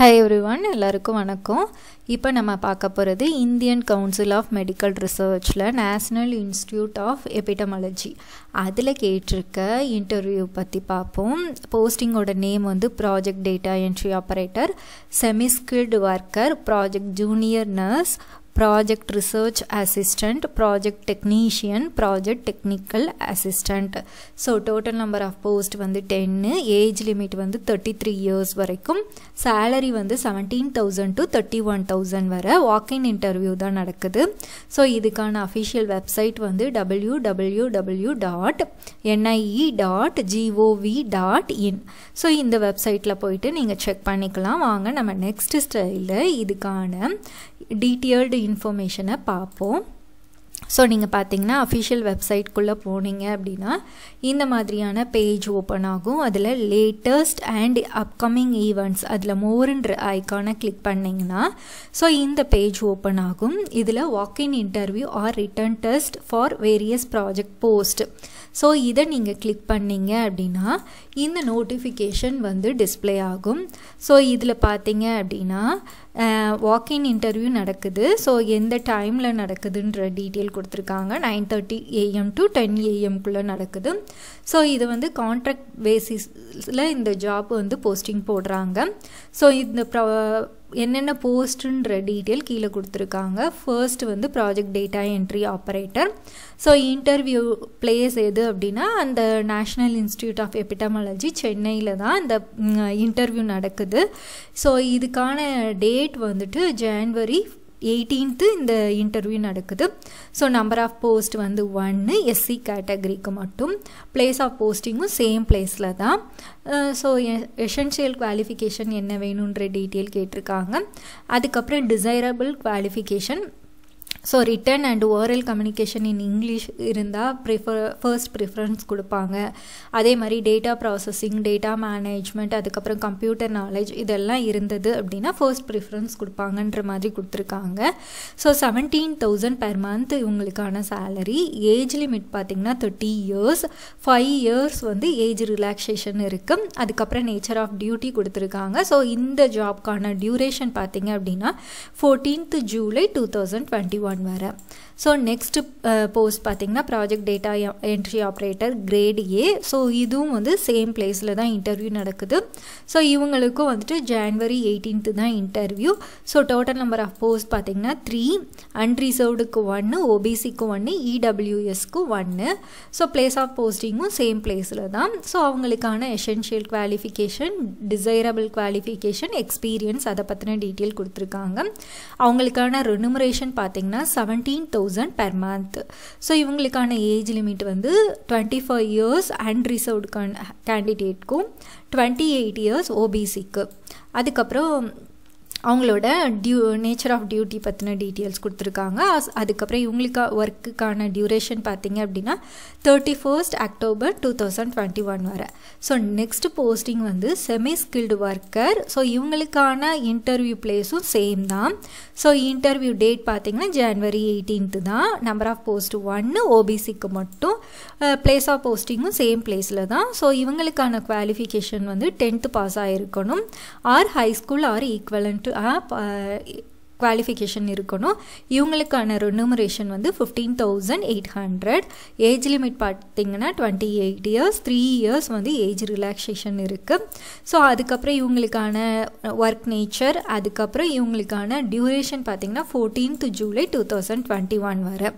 hi every one எல்லாருக்கும் வணக்கம் இப்போ நம்ம பார்க்க போகிறது இந்தியன் கவுன்சில் ஆஃப் மெடிக்கல் ரிசர்ச்சில் நேஷ்னல் இன்ஸ்டியூட் ஆஃப் எபிடமாலஜி அதில் கேட்டிருக்க இன்டர்வியூ பற்றி பார்ப்போம் போஸ்டிங்கோட நேம் வந்து project data entry operator semiskilled worker project junior nurse project research assistant project technician project technical assistant so total number of post வந்து டென்னு age limit வந்து தேர்ட்டி த்ரீ இயர்ஸ் வரைக்கும் சேலரி வந்து seventeen thousand to thirty one thousand வர walk in interview தான் நடக்குது so இதுக்கான official website வந்து W W W dot NIE dot GOV dot in so இந்த வெப்சைட்டில் போயிட்டு நீங்கள் செக் பண்ணிக்கலாம் வாங்க நம்ம நெக்ஸ்ட் ஸ்டைலில் இதுக்கான டீட்டெயில்டு இன்ஃபர்மேஷனை பார்ப்போம் ஸோ நீங்கள் பார்த்தீங்கன்னா அஃபிஷியல் வெப்சைட்குள்ளே போனீங்க அப்படின்னா இந்த மாதிரியான பேஜ் ஓப்பன் ஆகும் அதில் லேட்டஸ்ட் அண்ட் அப்கமிங் ஈவெண்ட்ஸ் அதில் மோருன்ற ஐக்கானை கிளிக் பண்ணிங்கன்னா ஸோ இந்த பேஜ் ஓப்பன் ஆகும் இதில் walk in interview or written test for various project post so இதை நீங்கள் கிளிக் பண்ணிங்க அப்படின்னா இந்த நோட்டிஃபிகேஷன் வந்து டிஸ்பிளே ஆகும் ஸோ இதில் பார்த்தீங்க அப்படின்னா வாக்கின் இன்டர்வியூ நடக்குது ஸோ எந்த டைமில் நடக்குதுன்ற டீட்டெயில் கொடுத்துருக்காங்க nine thirty AM to ten ஏஎம்குள்ளே நடக்குது ஸோ இது வந்து கான்ட்ராக்ட் பேசிஸில் இந்த ஜாப் வந்து போஸ்டிங் போடுறாங்க ஸோ இந்த என்னென்ன போஸ்ட்டுன்ற டீட்டெயில் கீழே கொடுத்துருக்காங்க ஃபர்ஸ்ட் வந்து project data entry operator so interview place எது அப்படின்னா அந்த நேஷ்னல் இன்ஸ்டியூட் ஆஃப் எபிட்டமாலஜி சென்னையில் தான் அந்த இன்டர்வியூ நடக்குது ஸோ இதுக்கான டேட் வந்துட்டு ஜான்வரி எயிட்டீன்த்து இந்த இன்டர்வியூ நடக்குது ஸோ நம்பர் ஆஃப் போஸ்ட் வந்து ஒன்று எஸ்சி கேட்டகரிக்கு மட்டும் பிளேஸ் ஆஃப் போஸ்டிங்கும் சேம் பிளேஸில் தான் ஸோ எசென்ஷியல் குவாலிஃபிகேஷன் என்ன வேணுன்ற டீட்டெயில் கேட்டிருக்காங்க அதுக்கப்புறம் desirable qualification so written and oral communication in English இருந்தால் ப்ரிஃபர் ஃபர்ஸ்ட் ப்ரிஃபரன்ஸ் கொடுப்பாங்க அதே மாதிரி டேட்டா ப்ராசஸிங் டேட்டா மேனேஜ்மெண்ட் அதுக்கப்புறம் கம்ப்யூட்டர் நாலேஜ் இதெல்லாம் இருந்தது அப்படின்னா ஃபர்ஸ்ட் ப்ரிஃபரன்ஸ் கொடுப்பாங்கன்ற மாதிரி கொடுத்துருக்காங்க so seventeen thousand per month இவங்களுக்கான சேலரி ஏஜ் லிமிட் பார்த்திங்கன்னா தேர்ட்டி இயர்ஸ் ஃபைவ் இயர்ஸ் வந்து ஏஜ் ரிலாக்ஸேஷன் இருக்குது அதுக்கப்புறம் நேச்சர் ஆஃப் டியூட்டி கொடுத்துருக்காங்க ஸோ இந்த ஜாப்க்கான டியூரேஷன் பார்த்திங்க அப்படின்னா fourteenth July two thousand twenty one on வர ஸோ நெக்ஸ்ட்டு போஸ்ட் பார்த்திங்கன்னா project data entry operator grade A so இதுவும் வந்து சேம் பிளேஸில் தான் இன்டர்வியூ நடக்குது ஸோ இவங்களுக்கும் வந்துட்டு ஜான்வரி எயிட்டீன்த்து தான் interview so total number of post பார்த்திங்கன்னா த்ரீ அன்ரிசர்வ்டுக்கு ஒன்று ஓபிசிக்கு ஒன்று இடபிள்யூஎஸ்க்கு ஒன்று ஸோ பிளேஸ் ஆஃப் போஸ்டிங்கும் சேம் பிளேஸில் தான் ஸோ அவங்களுக்கான essential qualification desirable qualification experience அதை பற்றின டீட்டெயில் கொடுத்துருக்காங்க அவங்களுக்கான ரெனுமரேஷன் பார்த்திங்கன்னா seventeen thousand per month so இவங்களுக்கான ஏஜ் லிமிட் வந்து twenty five years and unreserved கேண்டிடேட்க்கும் டுவெண்ட்டி எயிட் இயர்ஸ் ஓபிசிக்கு அதுக்கப்புறம் அவங்களோட டியூ நேச்சர் ஆஃப் டியூட்டி பற்றின டீட்டெயில்ஸ் கொடுத்துருக்காங்க அதுக்கப்புறம் இவங்களுக்கு ஒர்க்குக்கான டியூரேஷன் பார்த்தீங்க அப்படின்னா thirty first October two thousand twenty one வரை ஸோ நெக்ஸ்ட் போஸ்டிங் வந்து செமி ஸ்கில்டு ஒர்க்கர் ஸோ இவங்களுக்கான இன்டர்வியூ பிளேஸும் சேம் தான் ஸோ இன்டர்வியூ டேட் பார்த்தீங்கன்னா ஜான்வரி எயிட்டீன்த்து தான் நம்பர் ஆஃப் போஸ்ட் ஒன்று ஓபிசிக்கு மட்டும் பிளேஸ் ஆஃப் போஸ்டிங்கும் சேம் பிளேஸில் தான் ஸோ இவங்களுக்கான குவாலிஃபிகேஷன் வந்து டென்த்து பாஸ் ஆகிருக்கணும் or high school or equivalent of qualification இருக்கணும் இவங்களுக்கான ரெனுமரேஷன் வந்து fifteen thousand eight hundred age limit பார்த்திங்கன்னா twenty eight years three years வந்து ஏஜ் ரிலாக்ஸேஷன் இருக்குது ஸோ அதுக்கப்புறம் இவங்களுக்கான ஒர்க் நேச்சர் அதுக்கப்புறம் இவங்களுக்கான டியூரேஷன் பார்த்திங்கன்னா fourteenth July two thousand twenty one வர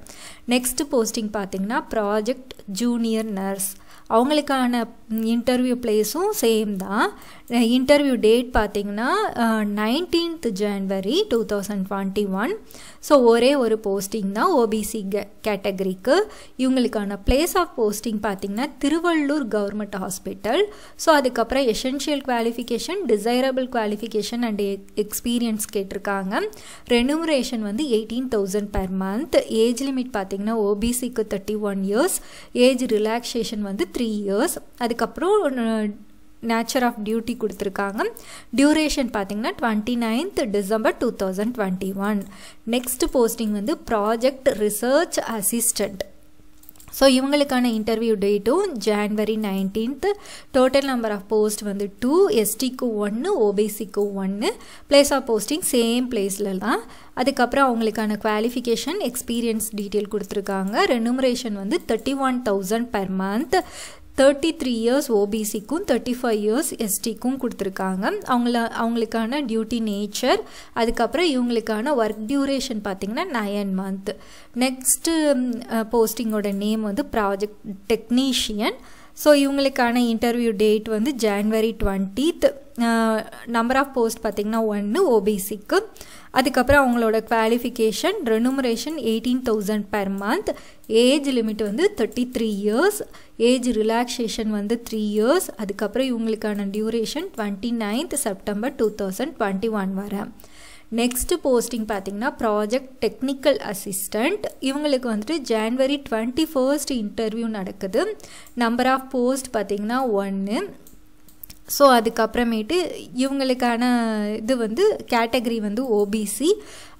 நெக்ஸ்ட் போஸ்டிங் பார்த்திங்கன்னா ப்ராஜெக்ட் ஜூனியர் நர்ஸ் அவங்களுக்கான இன்டர்வியூ பிளேஸும் சேம் தான் இன்டர்வியூ டேட் பார்த்திங்கன்னா nineteenth January two thousand twenty one so ஒரே ஒரு போஸ்டிங் தான் ஓபிசி கேட்டகரிக்கு இவங்களுக்கான பிளேஸ் ஆஃப் போஸ்டிங் பார்த்திங்கன்னா திருவள்ளூர் கவர்மெண்ட் ஹாஸ்பிட்டல் ஸோ அதுக்கப்புறம் essential qualification desirable qualification and experience கேட்டிருக்காங்க ரெனுமரேஷன் வந்து eighteen thousand per month age limit பார்த்திங்கன்னா ஓபிசிக்கு thirty one years age relaxation வந்து த்ரீ இயர்ஸ் அதுக்கப்புறம் நேச்சர் ஆஃப் டியூட்டி கொடுத்துருக்காங்க டியூரேஷன் பார்த்திங்கன்னா twenty ninth December two thousand twenty one next posting வந்து project research assistant so இவங்களுக்கான interview டேட்டும் January nineteenth total number of post வந்து two எஸ்டிக்கு ஒன்று ஓபிசிக்கு ஒன்று பிளேஸ் ஆஃப் போஸ்டிங் சேம் பிளேஸில் தான் அதுக்கப்புறம் அவங்களுக்கான குவாலிஃபிகேஷன் எக்ஸ்பீரியன்ஸ் டீட்டெயில் கொடுத்துருக்காங்க ரெனுமரேஷன் வந்து thirty one thousand per month thirty three years ஓபிசிக்கும் தேர்ட்டி ஃபைவ் இயர்ஸ் எஸ்டிக்கும் கொடுத்துருக்காங்க அவங்கள அவங்களுக்கான டியூட்டி நேச்சர் அதுக்கப்புறம் இவங்களுக்கான ஒர்க் டியூரேஷன் பார்த்திங்கன்னா நயன் மந்த் நெக்ஸ்ட்டு போஸ்டிங்கோட நேம் வந்து ப்ராஜெக்ட் டெக்னீஷியன் ஸோ இவங்களுக்கான இன்டர்வியூ டேட் வந்து January twentieth number of post பார்த்திங்கன்னா ஒன்று ஓபிசிக்கு அதுக்கப்புறம் அவங்களோட qualification remuneration eighteen thousand per month age limit வந்து thirty three years age relaxation வந்து த்ரீ இயர்ஸ் அதுக்கப்புறம் இவங்களுக்கான duration twenty ninth September two thousand twenty one வரை நெக்ஸ்ட் போஸ்டிங் பார்த்தீங்கன்னா ப்ராஜெக்ட் டெக்னிக்கல் அசிஸ்டண்ட் இவங்களுக்கு வந்துட்டு ஜான்வரி டுவெண்ட்டி ஃபர்ஸ்ட் இன்டர்வியூ நடக்குது number of post பார்த்திங்கன்னா ஒன்று ஸோ அதுக்கப்புறமேட்டு இவங்களுக்கான இது வந்து கேட்டகரி வந்து ஓபிசி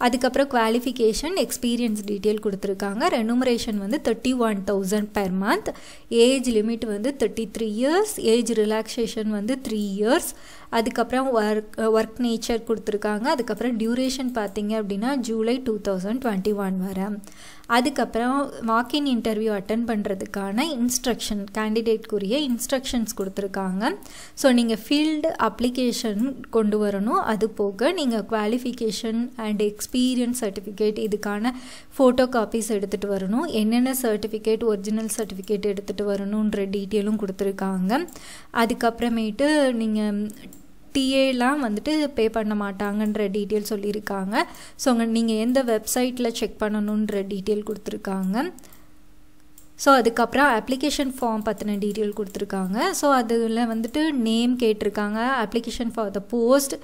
அதுக்கப்புறம் குவாலிஃபிகேஷன் எக்ஸ்பீரியன்ஸ் டீட்டெயில் கொடுத்துருக்காங்க ரெனுமரேஷன் வந்து thirty one thousand per month age limit வந்து thirty three years age relaxation வந்து த்ரீ இயர்ஸ் அதுக்கப்புறம் ஒர்க் ஒர்க் நேச்சர் கொடுத்துருக்காங்க அதுக்கப்புறம் டியூரேஷன் பார்த்தீங்க அப்படின்னா July two thousand twenty one வர அதுக்கப்புறம் வாக்கின் இன்டர்வியூ அட்டன் பண்ணுறதுக்கான இன்ஸ்ட்ரக்ஷன் கேண்டிடேட்குரிய இன்ஸ்ட்ரக்ஷன்ஸ் கொடுத்துருக்காங்க ஸோ நீங்கள் ஃபீல்டு அப்ளிகேஷன் கொண்டு வரணும் அது போக நீங்கள் qualification and ex experience certificate இதுக்கான ஃபோட்டோ காப்பீஸ் எடுத்துகிட்டு வரணும் என்னென்ன சர்டிஃபிகேட் ஒரிஜினல் சர்டிஃபிகேட் எடுத்துகிட்டு வரணுன்ற டீட்டெயிலும் கொடுத்துருக்காங்க அதுக்கப்புறமேட்டு நீங்கள் டிஏலாம் வந்துட்டு பே பண்ண மாட்டாங்கன்ற டீட்டெயில் சொல்லியிருக்காங்க ஸோ அங்கே நீங்கள் எந்த வெப்சைட்டில் செக் பண்ணணுன்ற டீட்டெயில் கொடுத்துருக்காங்க ஸோ அதுக்கப்புறம் அப்ளிகேஷன் ஃபார்ம் பற்றின டீட்டெயில் கொடுத்துருக்காங்க ஸோ அதில் வந்துட்டு நேம் கேட்டிருக்காங்க அப்ளிகேஷன் ஃபார் த போஸ்ட்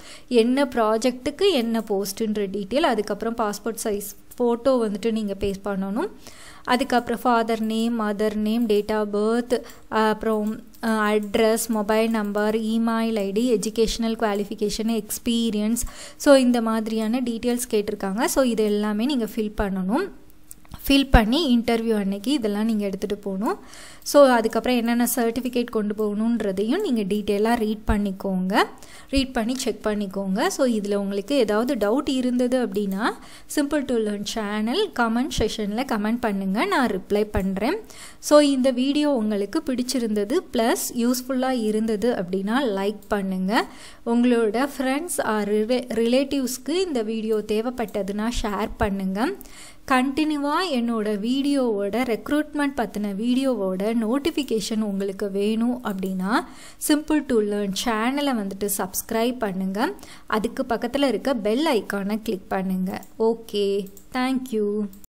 என்ன ப்ராஜெக்ட்டுக்கு என்ன போஸ்ட்டுன்ற டீட்டெயில் அதுக்கப்புறம் பாஸ்போர்ட் சைஸ் ஃபோட்டோ வந்துட்டு நீங்கள் பேஸ் பண்ணணும் அதுக்கப்புறம் father name mother name date of birth அப்புறம் address mobile number email ID educational qualification experience so இந்த மாதிரியான டீட்டெயில்ஸ் கேட்டிருக்காங்க ஸோ இது எல்லாமே நீங்கள் ஃபில் பண்ணணும் ஃபில் பண்ணி இன்டர்வியூ அன்னைக்கு இதெல்லாம் நீங்கள் எடுத்துகிட்டு போகணும் ஸோ அதுக்கப்புறம் என்னென்ன சர்டிஃபிகேட் கொண்டு போகணுன்றதையும் நீங்கள் டீட்டெயிலாக ரீட் பண்ணிக்கோங்க ரீட் பண்ணி செக் பண்ணிக்கோங்க ஸோ இதில் உங்களுக்கு ஏதாவது டவுட் இருந்தது அப்படின்னா simple to learn channel comment செஷனில் கமெண்ட் பண்ணுங்கள் நான் ரிப்ளை பண்ணுறேன் ஸோ இந்த வீடியோ உங்களுக்கு பிடிச்சிருந்தது ப்ளஸ் யூஸ்ஃபுல்லாக இருந்தது அப்படின்னா லைக் பண்ணுங்கள் உங்களோட ஃப்ரெண்ட்ஸ் ஆர் ரிலேட்டிவ்ஸ்க்கு இந்த வீடியோ தேவைப்பட்டதுன்னா ஷேர் பண்ணுங்கள் கண்டினியூவாக என்னோடய வீடியோவோட ரெக்ரூட்மெண்ட் பற்றின வீடியோவோட நோட்டிஃபிகேஷன் உங்களுக்கு வேணும் அப்படின்னா சிம்பிள் டு லேர்ன் சேனலை வந்துட்டு சப்ஸ்கிரைப் பண்ணுங்கள் அதுக்கு பக்கத்தில் இருக்க பெல் ஐக்கானை கிளிக் பண்ணுங்கள் ஓகே தேங்க்யூ